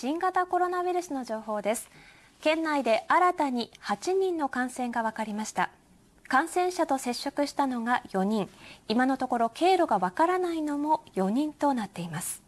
新型コロナウイルスの情報です県内で新たに8人の感染が分かりました感染者と接触したのが4人今のところ経路がわからないのも4人となっています